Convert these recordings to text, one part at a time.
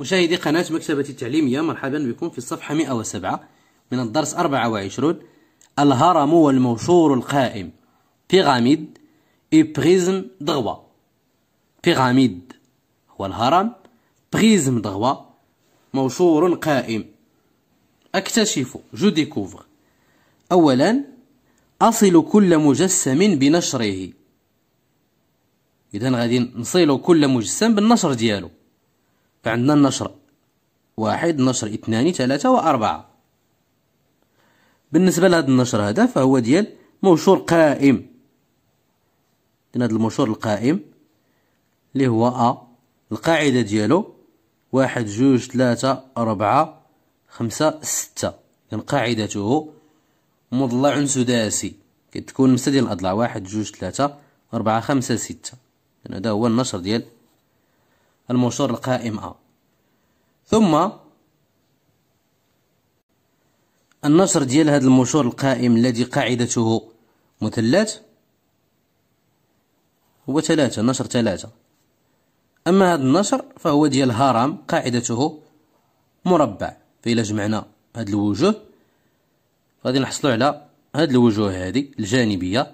مشاهدي قناة مكتبة التعليمية مرحبا بكم في الصفحة 107 من الدرس 24 الهرم والموشور القائم بيراميد اي بريزم دغوا بيراميد هو الهرم بريزم دغوا موشور قائم أكتشف جو ديكوفر أولا أصل كل مجسم بنشره إذا غادي نصيلو كل مجسم بالنشر ديالو فعندنا النشر واحد نشر اثنان ثلاثة وأربعة بالنسبة لهذا النشر هذا فهو ديال منشور قائم إن هذا المنشور القائم اللي هو أ القاعدة ديالو واحد جوج ثلاثة أربعة خمسة ستة يعني قاعدته مضلع سداسي كتكون مسدي الأضلاع واحد جوج ثلاثة أربعة خمسة ستة هذا يعني هو النشر ديال المنشور القائم أ ثم النشر ديال هذا المنشور القائم الذي قاعدته مثلث هو ثلاثة نشر ثلاثة أما هذا النشر فهو ديال هرم قاعدته مربع فإلا جمعنا هاد الوجوه غادي نحصلوا على هاد الوجوه هذه الجانبية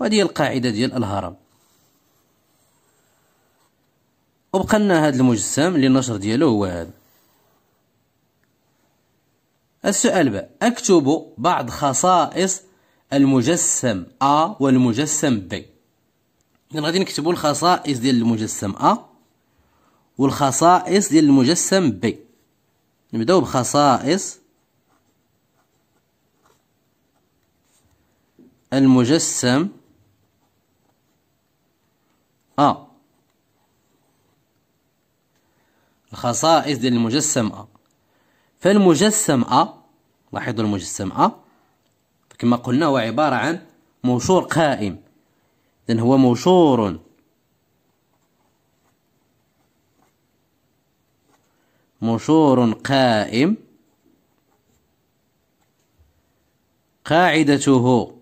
وهذه هي القاعدة ديال الهرم وبقى لنا هذا المجسم اللي النشر ديالو هو هذا السؤال بقى اكتب بعض خصائص المجسم ا والمجسم B اذا غادي نكتبوا الخصائص ديال المجسم ا والخصائص ديال المجسم B نبداو بخصائص المجسم ا خصائص ديال المجسم أ فالمجسم أ لاحظوا المجسم أ كما قلنا هو عبارة عن موشور قائم إذن هو موشور موشور قائم قاعدته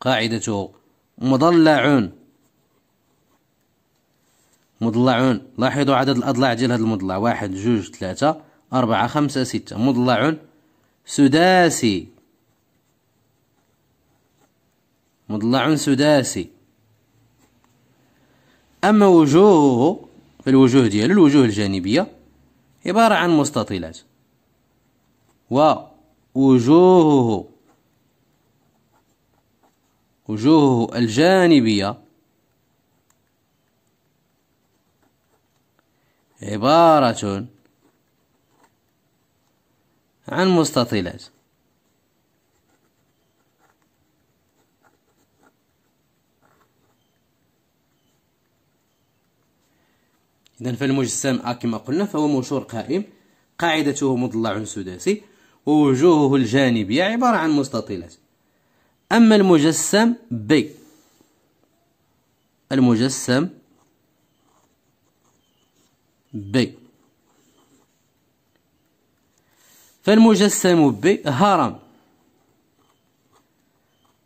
قاعدته مضلع مضلعون لاحظوا عدد الأضلاع ديال هذا المضلع واحد جوج ثلاثة أربعة خمسة ستة مضلعون سداسي مضلع سداسي أما وجوهه فالوجوه ديالو الوجوه الجانبية عبارة عن مستطيلات ووجوهه وجوهه الجانبية عبارة عن مستطيلات إذا فالمجسم أ آه، كما قلنا فهو منشور قائم قاعدته مضلع سداسي ووجوهه الجانبية عبارة عن مستطيلات أما المجسم ب المجسم بي فالمجسم بي هرم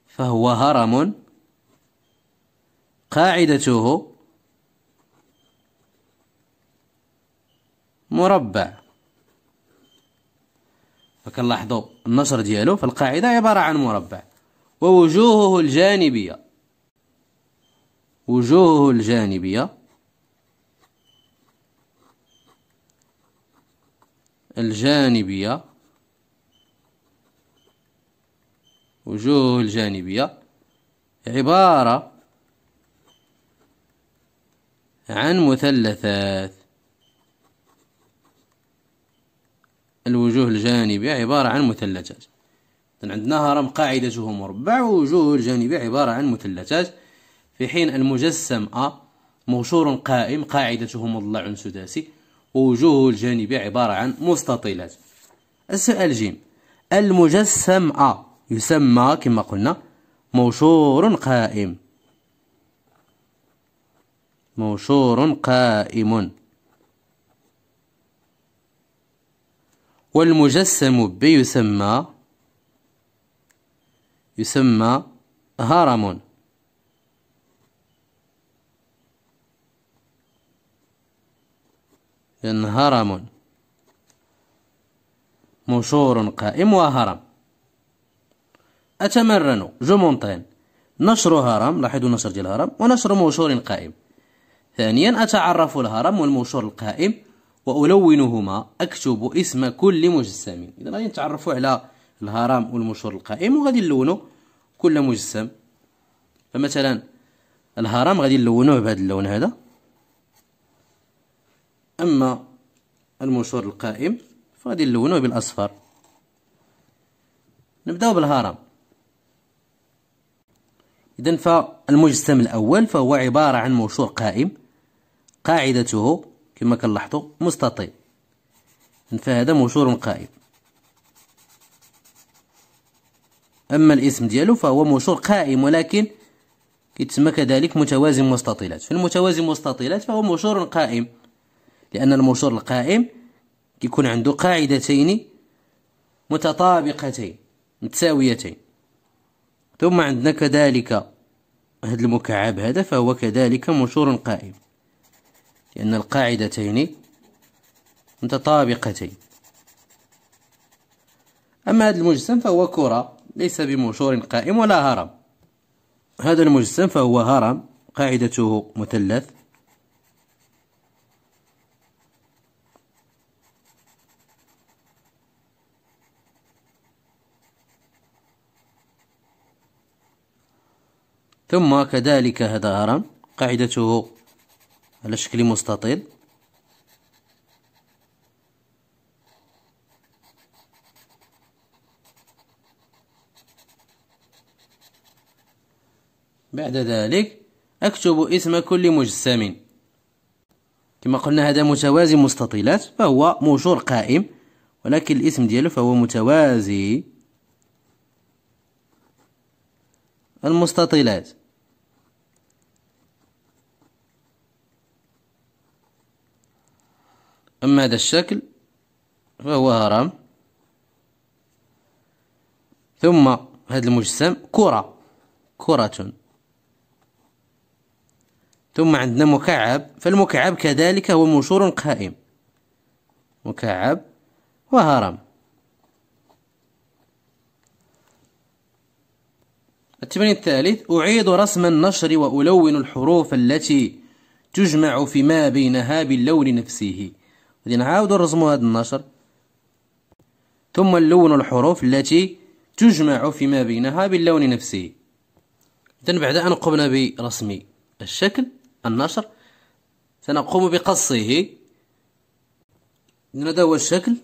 فهو هرم قاعدته مربع فكنلاحظوا النشر ديالو فالقاعدة عبارة عن مربع ووجوهه الجانبية وجوهه الجانبية الجانبية وجوه الجانبية عبارة عن مثلثات الوجوه الجانبية عبارة عن مثلثات عندنا هرم قاعدته مربع ووجوه الجانبية عبارة عن مثلثات في حين المجسم أ مغشور قائم قاعدته مضلع سداسي وجوه الجانبية عبارة عن مستطيلات السؤال جيم المجسم أ يسمى كما قلنا موشور قائم موشور قائم والمجسم ب يسمى يسمى هرم هرم مشور قائم وهرم أتمرن جمونتين نشر هرم لاحظوا نشر ديال هرم ونشر مشور قائم ثانيا أتعرف الهرم والمشور القائم وألونهما أكتب اسم كل مجسم إذا غادي نتعرفوا على الهرم والمشور القائم وغادي نلونوا كل مجسم فمثلا الهرم غادي نلونوه بهذا اللون هذا أما المنشور القائم فغادي نلونوه بالأصفر نبداو بالهرم إذا فالمجسم الأول فهو عبارة عن منشور قائم قاعدته كما كنلاحظوا مستطيل فهذا منشور قائم أما الاسم ديالو فهو منشور قائم ولكن كيتسمى كذلك متوازي مستطيلات فالمتوازي مستطيلات فهو منشور قائم لأن الموصول القائم يكون عنده قاعدتين متطابقتين متساويتين ثم عندنا كذلك هذا المكعب هذا فهو كذلك موصول قائم لأن القاعدتين متطابقتين أما هذا المجسم فهو كرة ليس بموشور قائم ولا هرم هذا المجسم فهو هرم قاعدته مثلث ثم كذلك هذا هرم قاعدته على شكل مستطيل بعد ذلك أكتب اسم كل مجسم كما قلنا هذا متوازي مستطيلات فهو منشور قائم ولكن الاسم ديالو فهو متوازي المستطيلات أما هذا الشكل فهو هرم ثم هذا المجسم كرة كرة ثم عندنا مكعب فالمكعب كذلك هو منشور قائم مكعب وهرم التمرين الثالث أعيد رسم النشر وألون الحروف التي تجمع فيما بينها باللون نفسه غادي نعاودو نرسمو هاد النشر ثم نلون الحروف التي تجمع فيما بينها باللون نفسه اذا بعد أن قمنا برسم الشكل النشر سنقوم بقصه هذا هو الشكل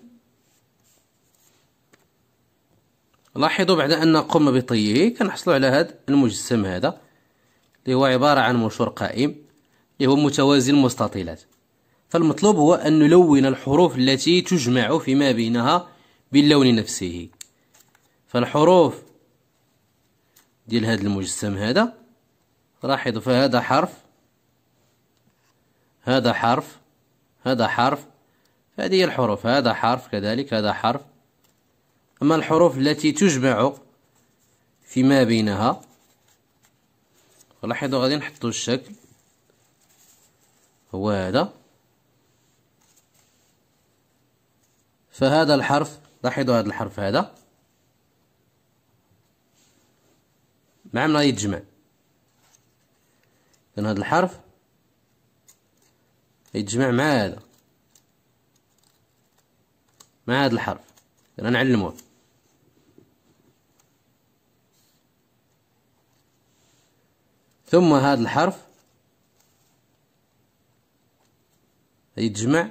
لاحظوا بعد أن قمنا بطيه كنحصل على هذا المجسم هذا اللي هو عبارة عن منشور قائم اللي هو متوازي المستطيلات فالمطلوب هو أن نلون الحروف التي تجمع فيما بينها باللون نفسه فالحروف ديال هذا المجسم هذا لاحظوا فهذا حرف هذا حرف هذا حرف هذه هي الحروف هذا حرف كذلك هذا حرف أما الحروف التي تجمع فيما بينها لاحظوا غادي نحطوا الشكل هو هذا فهذا الحرف لاحظوا هذا الحرف هذا مع ما يتجمع لأن هذا الحرف يتجمع مع هذا مع هذا الحرف أنا نعلموه ثم هذا الحرف يتجمع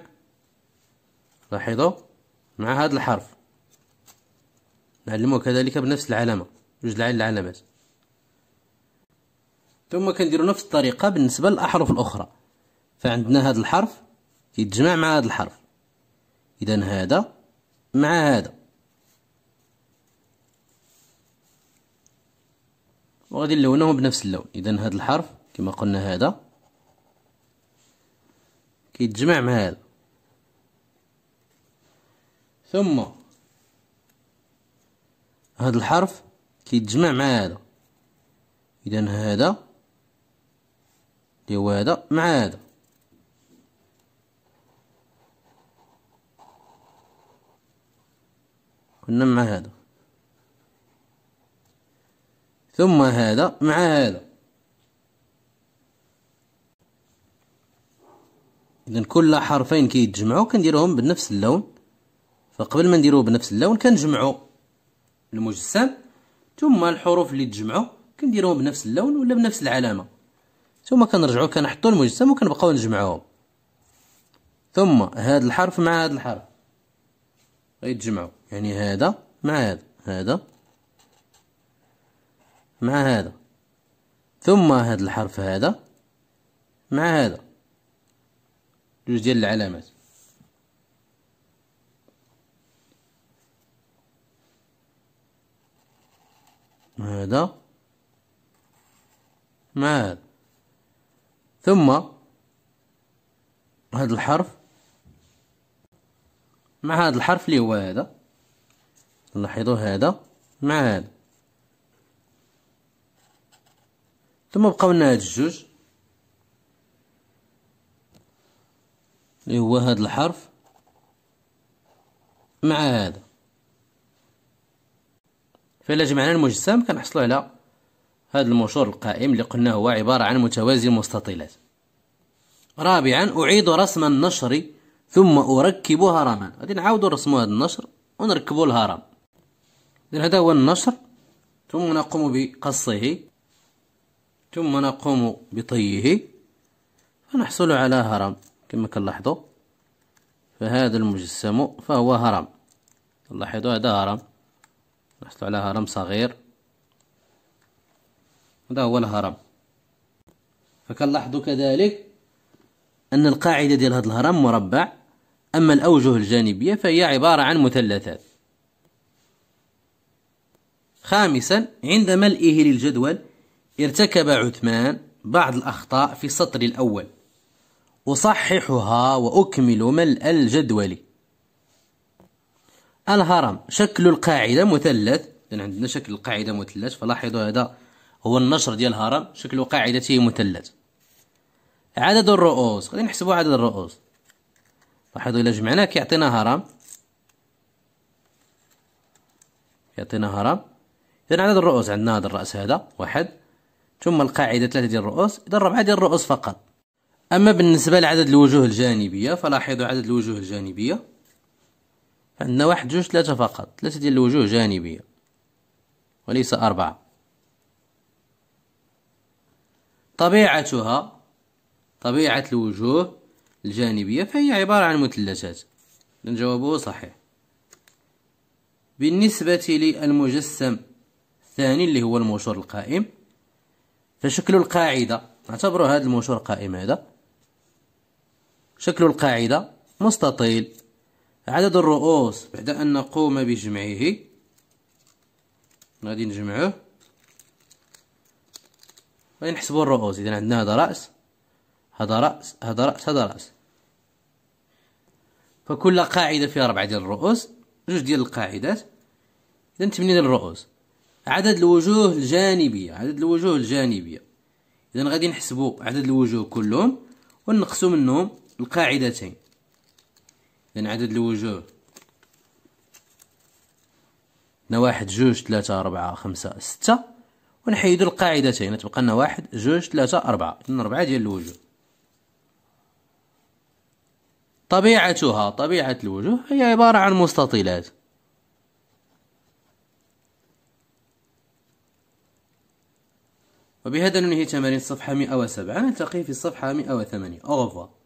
لاحظوا مع هذا الحرف نعلمه كذلك بنفس العلامة جوج العين العلامات ثم كنديروا نفس الطريقة بالنسبة للأحرف الأخرى فعندنا هذا الحرف يتجمع مع هذا الحرف إذا هذا مع هذا وغادي نلونهم بنفس اللون إذا هذا الحرف كما قلنا هذا كيتجمع مع هذا ثم هذا الحرف كيتجمع مع هذا اذا هذا اللي هو هذا مع هذا كنا مع هذا ثم هذا مع هذا اذا كل حرفين كيتجمعوا كنديروهم بنفس اللون فقبل ما نديروه بنفس اللون كنجمعو المجسم ثم الحروف اللي تجمعو كنديروهم بنفس اللون ولا بنفس العلامه ثم كنرجعو كنحطو المجسم وكنبقاو نجمعوهم ثم هذا الحرف مع هذا الحرف غيتجمعوا يعني هذا مع هذا هذا مع هذا ثم هذا الحرف هذا مع هذا جوج ديال العلامات هذا مع هذا ثم هذا الحرف مع هذا الحرف اللي هو هذا لاحظوا هذا مع هذا ثم بقاو لنا هاد الجوج اللي هو هذا الحرف مع هذا فإلا جمعنا المجسم كنحصلوا على هذا المشور القائم اللي قلنا هو عبارة عن متوازي المستطيلات رابعا أعيد رسم النشر ثم أركب هرما غادي نعاودوا نرسموا هذا النشر ونركبوا الهرم إذن هذا هو النشر ثم نقوم بقصه ثم نقوم بطيه فنحصل على هرم كما كنلاحظوا فهذا المجسم فهو هرم لاحظوا هذا هرم نحصل على هرم صغير هذا هو الهرم فكنلاحظوا كذلك أن القاعدة ديال هذا الهرم مربع أما الأوجه الجانبية فهي عبارة عن مثلثات خامسا عند ملئه للجدول ارتكب عثمان بعض الأخطاء في السطر الأول أصححها وأكمل ملء الجدول الهرم شكل القاعدة مثلث إذن عندنا شكل القاعدة مثلث فلاحظوا هذا هو النشر ديال الهرم شكل قاعدته مثلث عدد الرؤوس خلينا نحسبوا عدد الرؤوس لاحظوا إلا جمعناه كيعطينا هرم كيعطينا هرم إذا عدد الرؤوس عندنا هذا الرأس هذا واحد ثم القاعدة ثلاثة ديال الرؤوس إذا ربعة ديال الرؤوس فقط أما بالنسبة لعدد الوجوه الجانبية فلاحظوا عدد الوجوه الجانبية عندنا واحد جوج ثلاثة فقط ثلاثة ديال الوجوه جانبية وليس أربعة طبيعتها طبيعة الوجوه الجانبية فهي عبارة عن مثلثات جوابه صحيح بالنسبة للمجسم الثاني اللي هو المنشور القائم فشكل القاعدة نعتبر هذا المنشور القائم هذا شكل القاعدة مستطيل عدد الرؤوس بعد أن نقوم بجمعه غادي نجمعوه غادي نحسبوا الرؤوس إذا عندنا هذا رأس هذا رأس هذا رأس هذا رأس فكل قاعدة فيها أربعة ديال الرؤوس جوج ديال القاعدات إذا ثمانية ديال الرؤوس عدد الوجوه الجانبية عدد الوجوه الجانبية إذا غادي نحسبوا عدد الوجوه كلهم ونقسم منهم القاعدتين من عدد الوجوه هنا واحد جوج ثلاثة أربعة خمسة ستة ونحيدو القاعدتين تبقى لنا واحد جوج ثلاثة أربعة إذن أربعة ديال الوجوه طبيعتها طبيعة الوجوه هي عبارة عن مستطيلات وبهذا ننهي تمارين الصفحة 107 نلتقي في الصفحة 108 أوفر